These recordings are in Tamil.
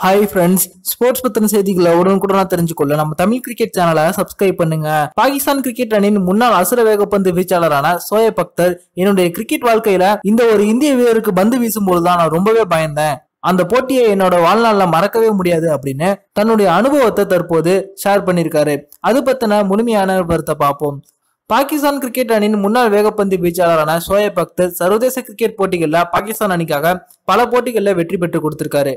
ஹாய் ஃப்ரெண்ட்ஸ் ஸ்போர்ட்ஸ் பத்தின செய்திகளை உடனுக்குடனா தெரிஞ்சுக்கொள்ள நம்ம தமிழ் கிரிக்கெட் சேனலை சப்ஸ்கிரைப் பண்ணுங்க பாகிஸ்தான் கிரிக்கெட் அணியின் முன்னாள் அசுர வேகப்பந்து வீச்சாளரான சோயப் பக்தர் என்னுடைய கிரிக்கெட் வாழ்க்கையில இந்த ஒரு இந்திய வீரருக்கு பந்து வீசும் தான் நான் ரொம்பவே பயந்தேன் அந்த போட்டியை என்னோட வாழ்நாள்ல மறக்கவே முடியாது அப்படின்னு தன்னுடைய அனுபவத்தை தற்போது ஷேர் பண்ணியிருக்காரு அது பத்தின முழுமையான விவரத்தை பார்ப்போம் பாகிஸ்தான் கிரிக்கெட் அணியின் முன்னாள் வேகப்பந்து வீச்சாளரான சோயப் அக்தர் சர்வதேச கிரிக்கெட் போட்டிகளில் பாகிஸ்தான் அணிக்காக பல போட்டிகளில் வெற்றி பெற்று கொடுத்திருக்காரு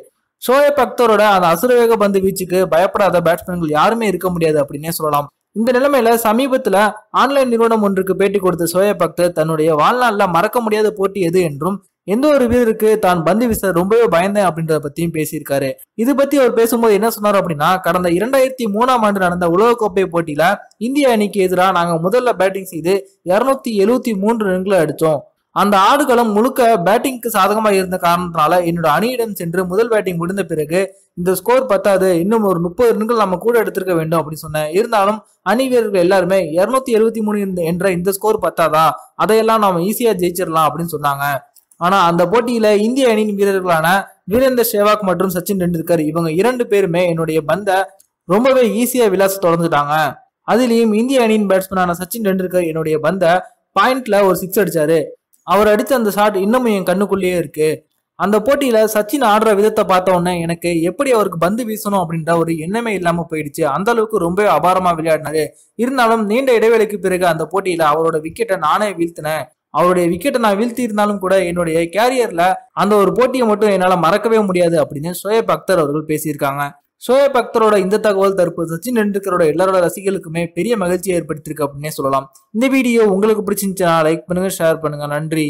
ஷோயப் அக்தரோட அந்த அசுர வேக பந்து வீச்சுக்கு பயப்படாத பேட்ஸ்மேன்கள் யாருமே இருக்க முடியாது அப்படின்னே சொல்லலாம் இந்த நிலைமையில சமீபத்துல ஆன்லைன் நிறுவனம் ஒன்றுக்கு பேட்டி கொடுத்த சோயப் அக்தர் தன்னுடைய வாழ்நாளில் மறக்க முடியாத போட்டி எது என்றும் எந்த ஒரு வீரருக்கு தான் பந்து வீச ரொம்பவே பயந்தேன் அப்படின்றத பத்தியும் பேசியிருக்காரு இது பத்தி அவர் பேசும்போது என்ன சொன்னார் அப்படின்னா கடந்த இரண்டாயிரத்தி மூணாம் ஆண்டு நடந்த உலகக்கோப்பை போட்டியில இந்திய அணிக்கு எதிராக நாங்க முதல்ல பேட்டிங் செய்து இருநூத்தி எழுபத்தி மூன்று ரன்களை அடித்தோம் அந்த ஆடுகளம் முழுக்க பேட்டிங்க்கு சாதகமாக இருந்த காரணத்தினால என்னோட அணியிடம் சென்று முதல் பேட்டிங் முடிந்த பிறகு இந்த ஸ்கோர் பத்தாது இன்னும் ஒரு முப்பது ரன்கள் நம்ம கூட எடுத்திருக்க வேண்டும் அப்படின்னு சொன்னேன் இருந்தாலும் அணி வீரர்கள் எல்லாருமே இருநூத்தி எழுபத்தி மூணு என்ற இந்த ஸ்கோர் பத்தாதா அதையெல்லாம் நாம ஈஸியா ஜெயிச்சிடலாம் அப்படின்னு சொன்னாங்க ஆனால் அந்த போட்டியில் இந்திய அணியின் வீரர்களான வீரேந்தர் சேவாக் மற்றும் சச்சின் டெண்டுல்கர் இவங்க இரண்டு பேருமே என்னுடைய பந்தை ரொம்பவே ஈஸியாக விளாச தொடர்ந்துட்டாங்க அதுலேயும் இந்திய அணியின் பேட்ஸ்மேனான சச்சின் டெண்டுல்கர் என்னுடைய பந்தை பாயிண்ட்ல ஒரு சிக்ஸ் அடிச்சாரு அவர் அடித்த அந்த ஷாட் இன்னமும் என் கண்ணுக்குள்ளேயே இருக்கு அந்த போட்டியில சச்சின் ஆடுற விதத்தை பார்த்த உடனே எனக்கு எப்படி அவருக்கு பந்து வீசணும் அப்படின்ற ஒரு எண்ணமே இல்லாம போயிடுச்சு அந்த அளவுக்கு ரொம்ப அபாரமா விளையாடினாரு இருந்தாலும் நீண்ட இடைவேளைக்கு பிறகு அந்த போட்டியில அவரோட விக்கெட்டை நானே வீழ்த்தினேன் அவருடைய விக்கெட்டை நான் வீழ்த்தி இருந்தாலும் கூட என்னுடைய கேரியர்ல அந்த ஒரு போட்டியை மட்டும் என்னால் மறக்கவே முடியாது அப்படின்னு சோயப் அக்தர் அவர்கள் பேசியிருக்காங்க சோயப் அக்தரோட இந்த தகவல் தற்போது சச்சின் டெண்டுல்கரோட எல்லாரோட ரசிகர்களுக்குமே பெரிய மகிழ்ச்சியை ஏற்படுத்தியிருக்கு அப்படின்னே சொல்லலாம் இந்த வீடியோ உங்களுக்கு பிடிச்சிருந்துச்சுன்னா லைக் பண்ணுங்க ஷேர் பண்ணுங்க நன்றி